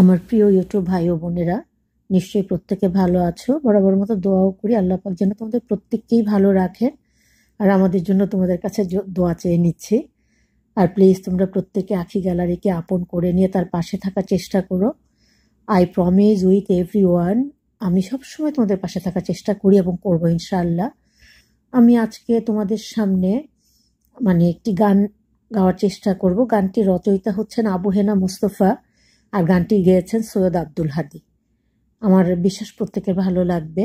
আমার প্রিয় ইউটিউব ভাই ও বোনেরা নিশ্চয়ই প্রত্যেকে ভালো আছো বরাবর মতো দোয়াও করি আল্লাহ পাক যেন তোমাদের প্রত্যেককেই ভালো রাখে আর আমাদের জন্য তোমাদের কাছে দোয়া চেয়ে নিচ্ছি আর প্লিজ তোমরা প্রত্যেকে আখি গ্যালারিকে আপন করে নিয়ে তার পাশে থাকার চেষ্টা করো I promise with everyone আমি সবসময় তোমাদের পাশে থাকার চেষ্টা করি এবং করবো ইনশাআল্লাহ আমি আজকে তোমাদের সামনে মানে একটি গান গাওয়ার চেষ্টা করব গানটি রচয়িতা হচ্ছেন আবু হেনা মুস্তফা আর গানটি গেয়েছেন সৈয়দ আব্দুল হাদি আমার বিশ্বাস প্রত্যেকের ভালো লাগবে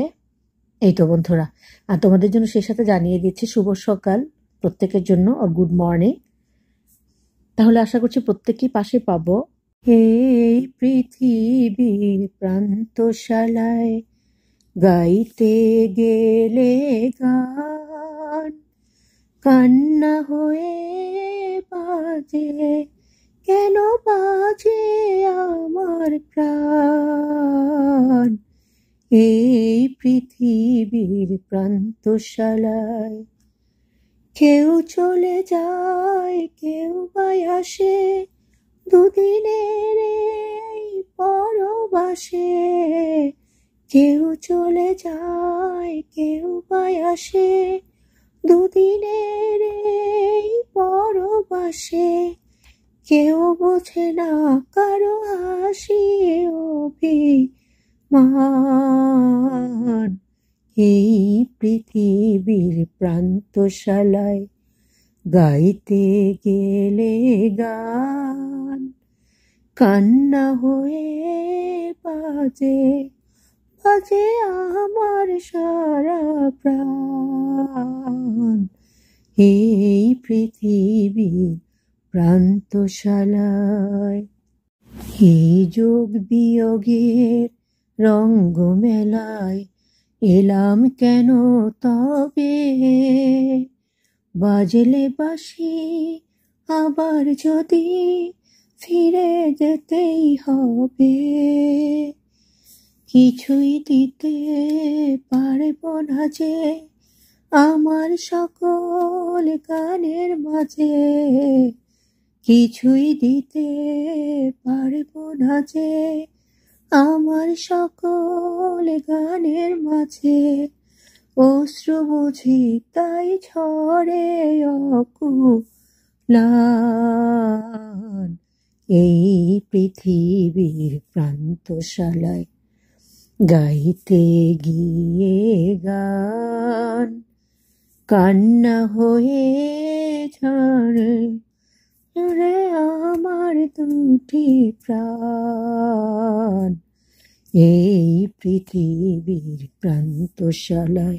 এই তো বন্ধুরা আর তোমাদের জন্য সেই সাথে জানিয়ে দিচ্ছি শুভ সকাল প্রত্যেকের জন্য আর গুড মর্নিং তাহলে আশা করছি প্রত্যেকেই পাশে পাব এই পৃথিবীর প্রান্তশালায় গাইতে গেলে গান কান্না হয়ে বাজে কেন বা পৃথিবীর প্রান্তশালায় কেউ চলে যায় কেউ বাই আসে দুদিনের পরবাসে কেউ চলে যায় কেউ বাই আসে দুদিনের এই পরবাসে কেউ বোঝে না কারো হাসি মা এই পৃথিবীর প্রান্তশালায় গাইতে গেলে গান কান্না হয়ে বাজে বাজে আমার সারা প্রাণ এই পৃথিবীর প্রান্তশালায় এই যোগ বিয়োগের রঙ্গমেলায় এলাম কেন তবে বাজলে বাসি আবার যদি ফিরে যেতেই হবে কিছুই দিতে পারব না যে আমার সকল গানের মাঝে কিছুই দিতে পারব না যে আমার সকল বলে গানের মাঝে অশ্রু বুঝি তাই ছড়ে অকু এই পৃথিবীর প্রান্তশালায় গাইতে গিয়ে গান কান্না হয়ে ছড়ে রে আমার দুটি প্রা এই পৃথিবীর প্রান্তশালায়